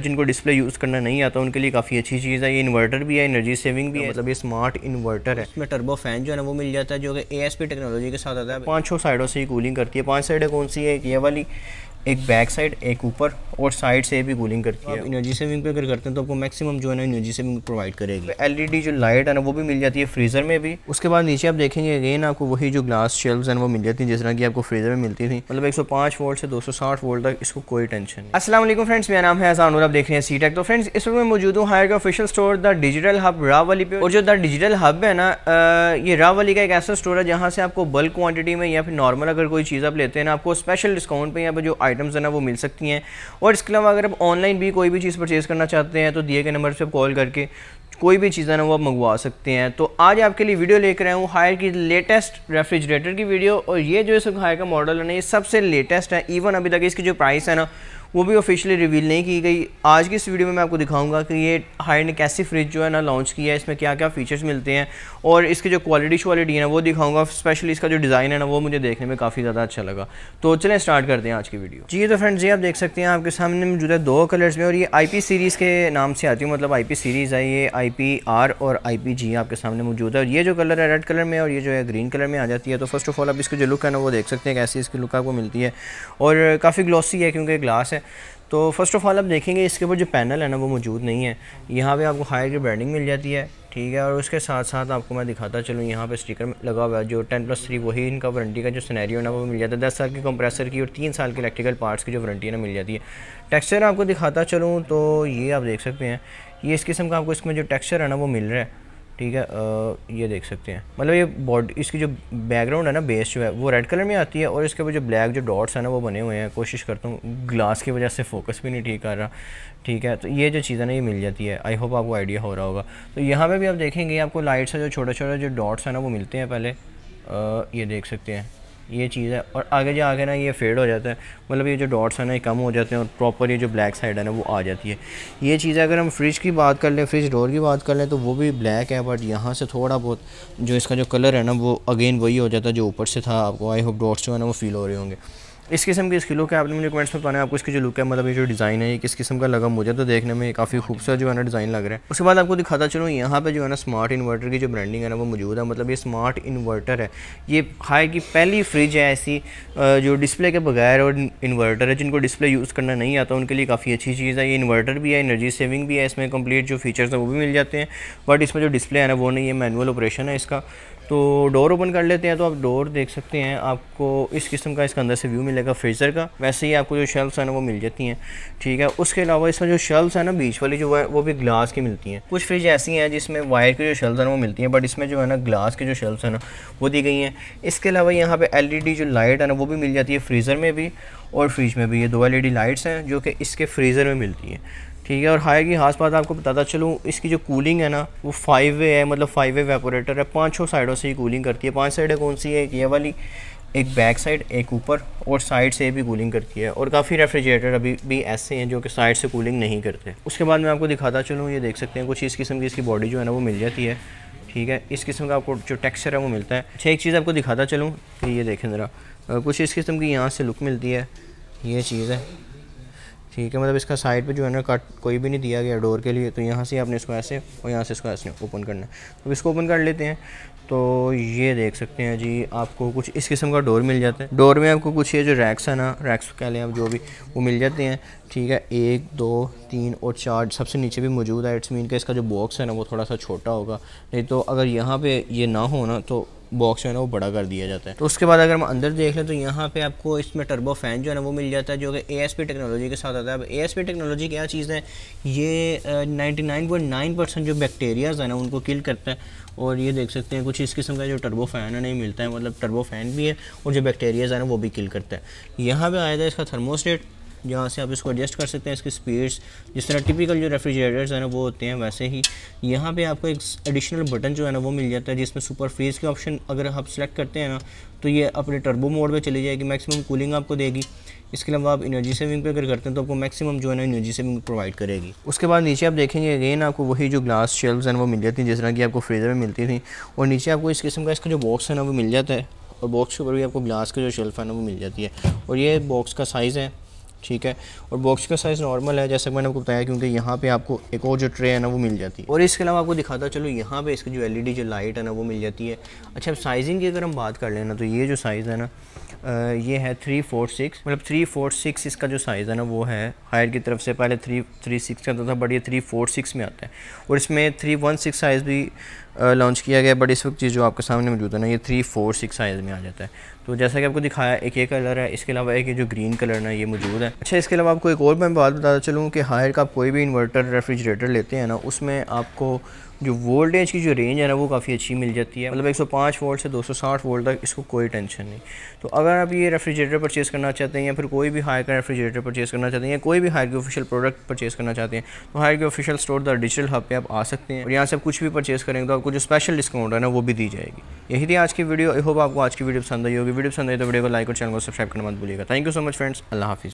जिनको display use करना नहीं आता उनके लिए काफ़ी अच्छी चीज़ है ये इन्वर्टर भी है एनर्जी सेविंग भी तो है मतलब ये स्मार्ट इन्वर्टर है इसमें टर्बो फैन जो है ना वो मिल जाता है जो कि ए टेक्नोलॉजी के साथ आता है पाँचों साइडों से ही कूलिंग करती है पांच साइडें कौन सी है ये वाली एक बैक साइड एक ऊपर और साइड से भी कूलिंग करती है एनर्जी सेविंग पे अगर करते हैं तो आपको मैक्सिमम जो है ना एनर्जी सेविंग प्रोवाइड करेगी एलईडी तो जो लाइट है ना वो भी मिल जाती है फ्रीज़र में भी उसके बाद नीचे आप देखेंगे अगेन आपको वही जो ग्लास शेल्व्स हैं वो मिल जाती है जिस तरह की आपको फ्रीज़र में मिलती थी मतलब एक वोल्ट से दो सौ साठ वोल्ट तक इसको कोई टेंशन नहीं असलम फ्रेंड्स मेरा नाम है आसान और आप देख रहे हैं सी टेक तो फ्रेंड्स इस वक्त मैं मौजूद हूँ हायर का official store the digital hub Rawli पे और जो द डिजिटल हब है ना ये रावली का एक ऐसा स्टोर है जहाँ से आपको बल्क क्वान्टिटी में या फिर नॉर्मल अगर कोई चीज़ आप लेते हैं ना आपको स्पेशल डिस्काउंट पर यहाँ पर जो आइटम्स है ना वो मिल सकती हैं और इसके अलावा अगर आप ऑनलाइन भी कोई भी चीज़ परचेज़ करना चाहते हैं तो दिए गए नंबर पर कॉल करके कोई भी चीज़ है ना वो आप मंगवा सकते हैं तो आज आपके लिए वीडियो लेकर आया हूँ हायर की लेटेस्ट रेफ्रिजरेटर की वीडियो और ये जो इस हायर का मॉडल है ना ये सबसे लेटेस्ट है इवन अभी तक इसकी जो प्राइस है ना वो भी ऑफिशियली रिवील नहीं की गई आज की इस वीडियो में मैं आपको दिखाऊंगा कि ये हाई ने कैसी फ्रिज जो है ना लॉन्च की है इसमें क्या क्या फ़ीचर्स मिलते हैं और इसके जो क्वालिटी श्वालिटी है ना वो दिखाऊंगा स्पेशली इसका जो डिज़ाइन है ना वो मुझे देखने में काफ़ी ज़्यादा अच्छा लगा तो चलें स्टार्ट करते हैं आज की वीडियो जी तो फ्रेंड्स ये आप देख सकते हैं आपके सामने मौजूद है दो कलर्स में और ये आई सीरीज़ के नाम से आती है मतलब आई सीरीज़ है ये आई और आई आपके सामने मौजूद है और ये जो कलर है रेड कलर में और ये जो है ग्रीन कलर में आ जाती है तो फर्स्ट ऑफ ऑल आप इसकी जो लुक है ना वो देख सकते हैं कैसी इसकी लुक आपको मिलती है और काफ़ी ग्लॉसी है क्योंकि ग्लास है तो फर्स्ट ऑफ़ ऑल आप देखेंगे इसके ऊपर जो पैनल है ना वो मौजूद नहीं है यहाँ पे आपको हायर की ब्रांडिंग मिल जाती है ठीक है और उसके साथ साथ आपको मैं दिखाता चलूँ यहाँ पे स्टिकर लगा हुआ है जो टेन प्लस थ्री वही इनका वारंटी का जो सिनेरियो ना वो मिल जाता है दस साल की कंप्रेसर की और तीन साल के इलेक्ट्रिकल पार्ट्स की जो वारंटी है ना मिल जाती है टेक्स्चर आपको दिखाता चलूँ तो ये आप देख सकते हैं ये इस किस्म का आपको इसमें जो टेक्सचर है ना वो मिल रहा है ठीक है आ, ये देख सकते हैं मतलब ये बॉडी इसकी जो बैकग्राउंड है ना बेस जो है वो रेड कलर में आती है और इसके ऊपर जो ब्लैक जो डॉट्स हैं ना वो बने हुए हैं कोशिश करता हूँ ग्लास की वजह से फोकस भी नहीं ठीक आ रहा ठीक है तो ये जो चीज़ें ना ये मिल जाती है आई होप आपको आइडिया हो रहा होगा तो यहाँ पर भी आप देखेंगे आपको लाइट्स है जो छोटे छोटे जो डॉट्स हैं ना वो मिलते हैं पहले आ, ये देख सकते हैं ये चीज़ है और आगे जा आगे ना ये फेड हो जाता है मतलब ये जो डॉट्स हैं ना ये कम हो जाते हैं और प्रॉपर ये जो ब्लैक साइड है ना वो आ जाती है ये चीज़ है अगर हम फ्रिज की बात कर लें फ्रिज डोर की बात कर लें तो वो भी ब्लैक है बट यहाँ से थोड़ा बहुत जो इसका जो कलर है ना वो अगेन वही हो जाता है जो ऊपर से था आपको आई होप डॉट्स जो है ना वो फील हो रहे होंगे इस किस्म के इस के आपने मुझे कमेंट्स में बताने आपको इसकी जो लुक है मतलब ये जो डिज़ाइन है ये किस किस्म का लगा मुझे तो देखने में काफ़ी खूबसूरत जो है ना डिज़ाइन लग रहा है उसके बाद आपको दिखाता चलूँ यहाँ पे जो है ना स्मार्ट इन्वर्टर की जो ब्रांडिंग है ना वो मौजूद है मतलब ये स्मार्ट इन्वर्टर है ये हाई की पहली फ्रिज है ऐसी जो डिस्प्ले के बगैर और इन्वर्टर है जिनको डिस्प्ले यूज़ करना नहीं आता उनके लिए काफ़ी अच्छी चीज़ है ये इन्वर्टर भी है एनर्जी सेविंग भी है इसमें कम्प्लीट जो फीचर्स हैं वो भी मिल जाते हैं बट इसमें जो डिस्प्ले है ना वो नहीं है मैनुअल ऑपरेशन है इसका तो डोर ओपन कर लेते हैं तो आप डोर देख सकते हैं आपको इस किस्म का इसका अंदर से व्यू मिलेगा फ्रीज़र का वैसे ही आपको जो शेल्स हैं ना वो मिल जाती हैं ठीक है उसके अलावा इसमें जो शेल्स हैं ना बीच वाली जो है वो भी ग्लास की मिलती हैं कुछ फ्रिज ऐसी हैं जिसमें वायर की जो शेल्फ्स हैं वो मिलती हैं बट इसमें जो है ना ग्लास की जो शेल्स हैं ना वो दी गई हैं इसके अलावा यहाँ पर एल जो लाइट है ना वो भी मिल जाती है फ्रीज़र में भी और फ्रिज में भी ये दो एल लाइट्स हैं जो कि इसके फ्रीज़र में मिलती हैं ठीक है और हाई की खास बात आपको बताता चलूँ इसकी जो कूलिंग है ना वो फाइव वे है मतलब फाइव वे वेपोरेटर है पाँचों साइडों से ही कूलिंग करती है पाँच साइडें कौन सी है एक ये वाली एक बैक साइड एक ऊपर और साइड से भी कूलिंग करती है और काफ़ी रेफ्रिजरेटर अभी भी ऐसे हैं जो कि साइड से कूलिंग नहीं करते उसके बाद मैं आपको दिखाता चलूँ ये देख सकते हैं कुछ इस किस्म की इसकी बॉडी जो है ना वो मिल जाती है ठीक है इस किस्म का आपको जो टेक्सचर है वो मिलता है अच्छा एक चीज़ आपको दिखाता चलूँ ये देखें ज़रा कुछ इस किस्म की यहाँ से लुक मिलती है ये चीज़ है ठीक है मतलब इसका साइड पे जो है ना कट कोई भी नहीं दिया गया डोर के लिए तो यहाँ से आपने इसको ऐसे और यहाँ से इसको ऐसे ओपन करना है तो इसको ओपन कर लेते हैं तो ये देख सकते हैं जी आपको कुछ इस किस्म का डोर मिल जाता है डोर में आपको कुछ ये जो रैक्स है ना रैक्स कह लें आप जो भी वो मिल जाते हैं ठीक है एक दो तीन और चार सबसे नीचे भी मौजूद है इट्स मीन का इसका जो बॉक्स है ना वो थोड़ा सा छोटा होगा नहीं तो अगर यहाँ पर ये ना हो ना तो बॉक्स है ना वो बड़ा कर दिया जाता है तो उसके बाद अगर हम अंदर देख लें तो यहाँ पे आपको इसमें टर्बो फैन जो है ना वो मिल जाता है जो कि ए टेक्नोलॉजी के साथ आता है अब ए टेक्नोलॉजी क्या चीज़ है ये नाइन्टी जो बैक्टीरियाज है ना उनको किल करता है और ये देख सकते हैं कुछ इस किस्म का जो टर्बो फैन है नहीं मिलता है मतलब टर्बो फैन भी है और जो बैक्टीरियाज है ना वो भी किल करता है यहाँ पर आया था इसका थर्मोस्टेट यहाँ से आप इसको एडजस्ट कर सकते हैं इसके स्पीड्स जिस तरह टिपिकल जो रेफ्रिजरेटर्स हैं ना वो होते हैं वैसे ही यहाँ पे आपको एक एडिशनल बटन जो है ना वो मिल जाता है जिसमें सुपर फ्रीज के ऑप्शन अगर आप सेलेक्ट करते हैं ना तो ये अपने टर्बो मोड पर चली जाएगी मैक्सिमम कूलिंग आपको देगी इसके अलावा आप एनर्जी सेविंग पे अगर करते हैं तो आपको मैक्सिमम जो है ना एनर्जी सेविंग प्रोवाइड करेगी उसके बाद नीचे आप देखेंगे अगेन आपको वही जो ग्लास शेल्व्स हैं वो मिल जाती हैं जिस तरह की आपको फ्रीज़र में मिलती थी और नीचे आपको इस किस्म का इसका जो बॉक्स है ना वो मिल जाता है और बॉक्स के ऊपर भी आपको ग्लास की जो शेल्फ है ना वो मिल जाती है और ये बॉक्स का साइज़ है ठीक है और बॉक्स का साइज़ नॉर्मल है जैसे मैंने आपको बताया क्योंकि यहाँ पे आपको एक और जो ट्रे है ना वो मिल जाती है और इसके अलावा आपको दिखाता चलो यहाँ पे इसकी जो एलईडी जो लाइट है ना वो मिल जाती है अच्छा अब साइजिंग की अगर हम बात कर लेना तो ये जो साइज़ है ना ये है थ्री फोर सिक्स मतलब थ्री फोर सिक्स इसका जो साइज़ है ना वो है हायर की तरफ से पहले थ्री थ्री सिक्स का था बट ये थ्री फोर सिक्स में आता है और इसमें थ्री वन सिक्स साइज़ भी लॉन्च किया गया बट इस वक्त चीज़ जो आपके सामने मौजूद है ना ये थ्री फोर सिक्स साइज़ में आ जाता है तो जैसा कि आपको दिखाया एक ये कलर है इसके अलावा एक जो ग्रीन कलर ना ये मौजूद है अच्छा इसके अलावा आपको एक और मैं बात बताता चलूँ कि हायर का आप कोई भी इन्वर्टर रेफ्रिजरेटर लेते हैं ना उसमें आपको जो वोल्टेज की जो रेंज है ना वो काफ़ी अच्छी मिल जाती है मतलब 105 वोल्ट से 260 वोल्ट तक इसको कोई टेंशन नहीं तो अगर आप ये रेफ्रिजरेटर परचेज़ करना चाहते हैं या फिर कोई भी हायर का रेफ्रिजरेटर परचेज़ करना चाहते हैं या कोई भी हायर के ऑफिशियल प्रोडक्ट परचेस करना चाहते हैं तो हायर के official store the digital hub पे आप आ सकते हैं और यहाँ से आप कुछ भी परचेज़ करेंगे तो आप आपको जो स्पेशल डिस्काउंट है ना वो भी दी जाएगी यही थी आज की वीडियो आई होप आपको आज की वीडियो पसंद आई होगी वीडियो पसंद आई तो वीडियो को लाइक और चैनल को सब्सक्राइब करना मत भूलिएगा thank you so much friends अल्लाह हाफिज़